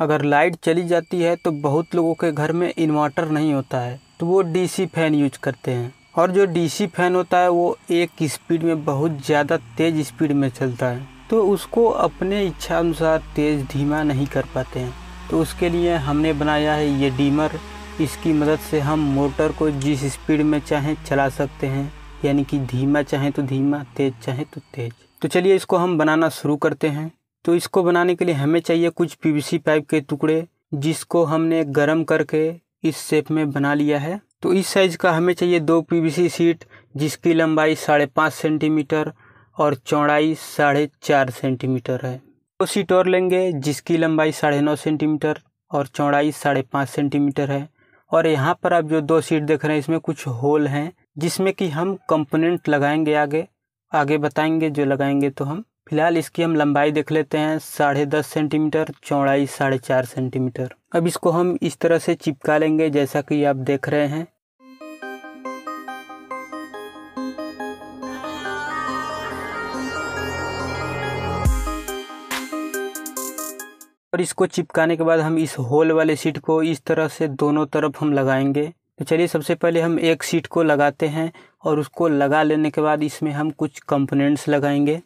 अगर लाइट चली जाती है तो बहुत लोगों के घर में इन्वर्टर नहीं होता है तो वो डीसी फैन यूज करते हैं और जो डीसी फैन होता है वो एक स्पीड में बहुत ज़्यादा तेज़ स्पीड में चलता है तो उसको अपने इच्छा अनुसार तेज़ धीमा नहीं कर पाते हैं तो उसके लिए हमने बनाया है ये डीमर इसकी मदद से हम मोटर को जिस स्पीड में चाहें चला सकते हैं यानी कि धीमा चाहें तो धीमा तेज़ चाहें तो तेज़ तो चलिए इसको हम बनाना शुरू करते हैं तो इसको बनाने के लिए हमें चाहिए कुछ पीवीसी पाइप के टुकड़े जिसको हमने गर्म करके इस शेप में बना लिया है तो इस साइज़ का हमें चाहिए दो पीवीसी सीट जिसकी लंबाई साढ़े पाँच सेंटीमीटर और चौड़ाई साढ़े चार सेंटीमीटर है दो तो सीट और लेंगे जिसकी लंबाई साढ़े नौ सेंटीमीटर और चौड़ाई साढ़े पाँच सेंटीमीटर है और यहाँ पर आप जो दो सीट देख रहे हैं इसमें कुछ होल हैं जिसमें कि हम कंपोनेंट लगाएंगे आगे आगे बताएंगे जो लगाएंगे तो हम फिलहाल इसकी हम लंबाई देख लेते हैं साढ़े दस सेंटीमीटर चौड़ाई साढ़े चार सेंटीमीटर अब इसको हम इस तरह से चिपका लेंगे जैसा कि आप देख रहे हैं और इसको चिपकाने के बाद हम इस होल वाले सीट को इस तरह से दोनों तरफ हम लगाएंगे तो चलिए सबसे पहले हम एक सीट को लगाते हैं और उसको लगा लेने के बाद इसमें हम कुछ कंपोनेंट्स लगाएंगे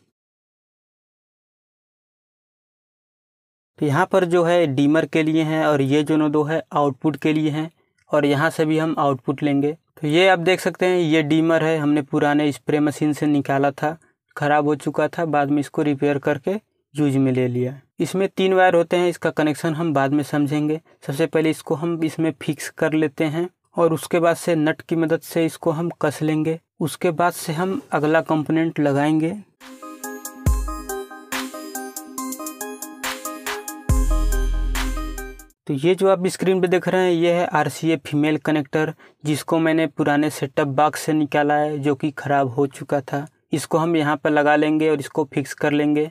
तो यहाँ पर जो है डीमर के लिए हैं और ये जो दो है आउटपुट के लिए हैं और यहाँ से भी हम आउटपुट लेंगे तो ये आप देख सकते हैं ये डीमर है हमने पुराने स्प्रे मशीन से निकाला था ख़राब हो चुका था बाद में इसको रिपेयर करके यूज में ले लिया इसमें तीन वायर होते हैं इसका कनेक्शन हम बाद में समझेंगे सबसे पहले इसको हम इसमें फिक्स कर लेते हैं और उसके बाद से नट की मदद से इसको हम कस लेंगे उसके बाद से हम अगला कंपोनेंट लगाएंगे तो ये जो आप स्क्रीन पे देख रहे हैं ये है आर फीमेल कनेक्टर जिसको मैंने पुराने सेटअप बॉक्स से निकाला है जो कि ख़राब हो चुका था इसको हम यहाँ पर लगा लेंगे और इसको फिक्स कर लेंगे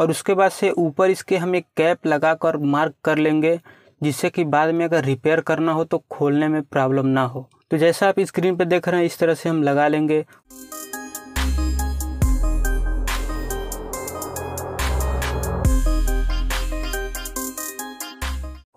और उसके बाद से ऊपर इसके हम एक कैप लगा कर मार्क कर लेंगे जिससे कि बाद में अगर रिपेयर करना हो तो खोलने में प्रॉब्लम ना हो तो जैसा आप स्क्रीन पर देख रहे हैं इस तरह से हम लगा लेंगे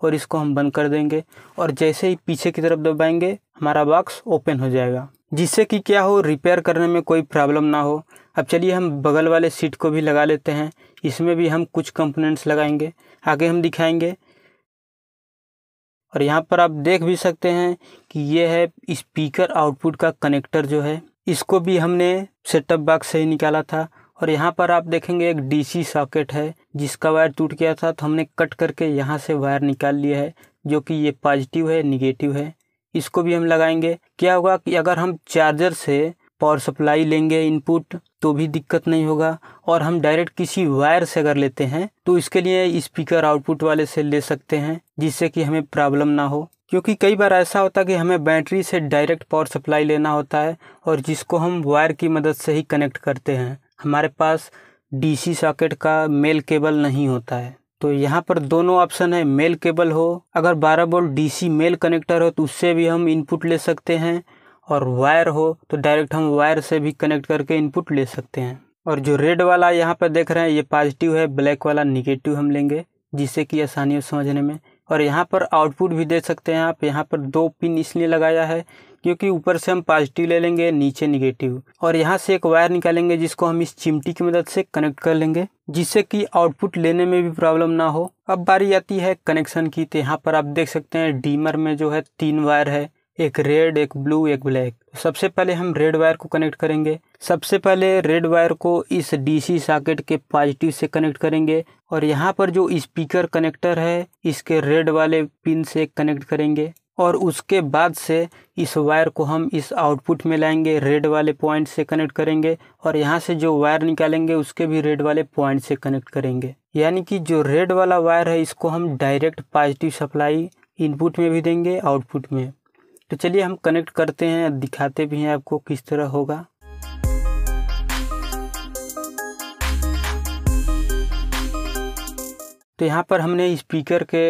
और इसको हम बंद कर देंगे और जैसे ही पीछे की तरफ दबाएंगे हमारा बॉक्स ओपन हो जाएगा जिससे कि क्या हो रिपेयर करने में कोई प्रॉब्लम ना हो अब चलिए हम बगल वाले सीट को भी लगा लेते हैं इसमें भी हम कुछ कंपोनेंट्स लगाएंगे आगे हम दिखाएंगे और यहाँ पर आप देख भी सकते हैं कि ये है स्पीकर आउटपुट का कनेक्टर जो है इसको भी हमने सेटअप बॉक्स से ही निकाला था और यहाँ पर आप देखेंगे एक डीसी सॉकेट है जिसका वायर टूट गया था तो हमने कट करके यहाँ से वायर निकाल लिया है जो कि ये पॉजिटिव है निगेटिव है इसको भी हम लगाएंगे क्या होगा कि अगर हम चार्जर से पावर सप्लाई लेंगे इनपुट तो भी दिक्कत नहीं होगा और हम डायरेक्ट किसी वायर से अगर लेते हैं तो इसके लिए स्पीकर आउटपुट वाले से ले सकते हैं जिससे कि हमें प्रॉब्लम ना हो क्योंकि कई बार ऐसा होता है कि हमें बैटरी से डायरेक्ट पावर सप्लाई लेना होता है और जिसको हम वायर की मदद से ही कनेक्ट करते हैं हमारे पास डीसी सॉकेट का मेल केबल नहीं होता है तो यहाँ पर दोनों ऑप्शन है मेल केबल हो अगर 12 वोल्ट डीसी मेल कनेक्टर हो तो उससे भी हम इनपुट ले सकते हैं और वायर हो तो डायरेक्ट हम वायर से भी कनेक्ट करके इनपुट ले सकते हैं और जो रेड वाला यहाँ पर देख रहे हैं ये पॉजिटिव है ब्लैक वाला निगेटिव हम लेंगे जिससे कि आसानी हो समझने में और यहाँ पर आउटपुट भी देख सकते हैं आप यहाँ पर दो पिन इसलिए लगाया है क्योंकि ऊपर से हम पॉजिटिव ले लेंगे नीचे निगेटिव और यहाँ से एक वायर निकालेंगे जिसको हम इस चिमटी की मदद से कनेक्ट कर लेंगे जिससे कि आउटपुट लेने में भी प्रॉब्लम ना हो अब बारी आती है कनेक्शन की तो यहाँ पर आप देख सकते हैं डीमर में जो है तीन वायर है एक रेड एक ब्लू एक ब्लैक सबसे पहले हम रेड वायर को कनेक्ट करेंगे सबसे पहले रेड वायर को इस डीसी सॉकेट के पॉजिटिव से कनेक्ट करेंगे और यहाँ पर जो स्पीकर कनेक्टर है इसके रेड वाले पिन से कनेक्ट करेंगे और उसके बाद से इस वायर को हम इस आउटपुट में लाएंगे रेड वाले पॉइंट से कनेक्ट करेंगे और यहाँ से जो वायर निकालेंगे उसके भी रेड वाले पॉइंट से कनेक्ट करेंगे यानी कि जो रेड वाला वायर है इसको हम डायरेक्ट पॉजिटिव सप्लाई इनपुट में भी देंगे आउटपुट में तो चलिए हम कनेक्ट करते हैं दिखाते भी हैं आपको किस तरह होगा तो यहाँ पर हमने स्पीकर के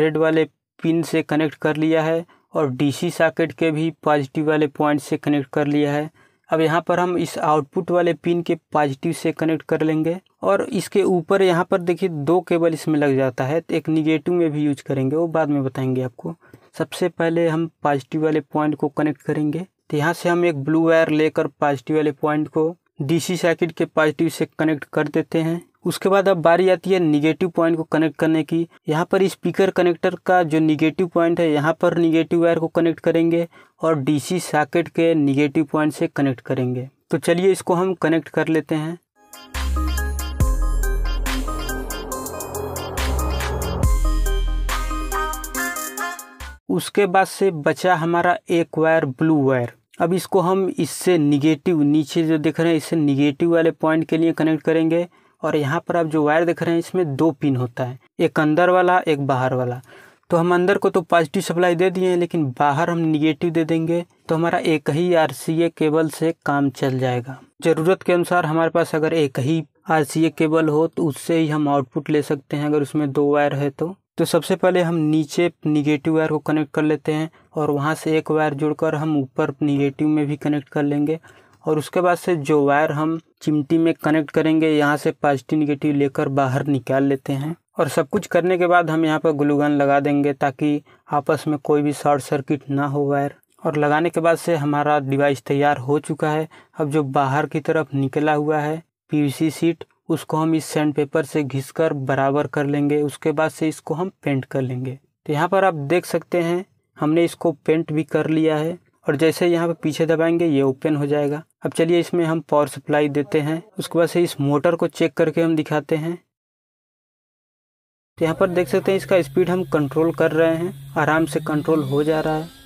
रेड वाले पिन से कनेक्ट कर लिया है और डीसी सॉकेट के भी पॉजिटिव वाले पॉइंट से कनेक्ट कर लिया है अब यहाँ पर हम इस आउटपुट वाले पिन के पॉजिटिव से कनेक्ट कर लेंगे और इसके ऊपर यहाँ पर देखिए दो केबल इसमें लग जाता है तो एक निगेटिव में भी यूज करेंगे वो बाद में बताएंगे आपको सबसे पहले हम पॉजिटिव वाले पॉइंट को कनेक्ट करेंगे तो यहाँ से हम एक ब्लू वायर लेकर पॉजिटिव वाले पॉइंट को डीसी सर्किट के पॉजिटिव से कनेक्ट कर देते हैं उसके बाद अब बारी आती है निगेटिव पॉइंट को कनेक्ट करने की यहाँ पर स्पीकर कनेक्टर का जो निगेटिव पॉइंट है यहाँ पर निगेटिव वायर को कनेक्ट करेंगे और डीसी सी के निगेटिव पॉइंट से कनेक्ट करेंगे तो चलिए इसको हम कनेक्ट कर लेते हैं उसके बाद से बचा हमारा एक वायर ब्लू वायर अब इसको हम इससे निगेटिव नीचे जो देख रहे हैं इससे निगेटिव वाले पॉइंट के लिए कनेक्ट करेंगे और यहाँ पर आप जो वायर देख रहे हैं इसमें दो पिन होता है एक अंदर वाला एक बाहर वाला तो हम अंदर को तो पॉजिटिव सप्लाई दे दिए हैं लेकिन बाहर हम निगेटिव दे देंगे तो हमारा एक ही आर केबल से काम चल जाएगा ज़रूरत के अनुसार हमारे पास अगर एक ही आर केबल हो तो उससे ही हम आउटपुट ले सकते हैं अगर उसमें दो वायर है तो तो सबसे पहले हम नीचे निगेटिव वायर को कनेक्ट कर लेते हैं और वहाँ से एक वायर जुड़कर हम ऊपर निगेटिव में भी कनेक्ट कर लेंगे और उसके बाद से जो वायर हम चिमटी में कनेक्ट करेंगे यहाँ से पॉजिटिव निगेटिव लेकर बाहर निकाल लेते हैं और सब कुछ करने के बाद हम यहाँ पर ग्लूगन लगा देंगे ताकि आपस में कोई भी शॉर्ट सर्किट ना हो वायर और लगाने के बाद से हमारा डिवाइस तैयार हो चुका है अब जो बाहर की तरफ निकला हुआ है पी सीट उसको हम इस सैंड पेपर से घिस कर बराबर कर लेंगे उसके बाद से इसको हम पेंट कर लेंगे तो यहाँ पर आप देख सकते हैं हमने इसको पेंट भी कर लिया है और जैसे यहाँ पर पीछे दबाएंगे ये ओपन हो जाएगा अब चलिए इसमें हम पावर सप्लाई देते हैं उसके बाद से इस मोटर को चेक करके हम दिखाते हैं तो यहाँ पर देख सकते हैं इसका स्पीड हम कंट्रोल कर रहे हैं आराम से कंट्रोल हो जा रहा है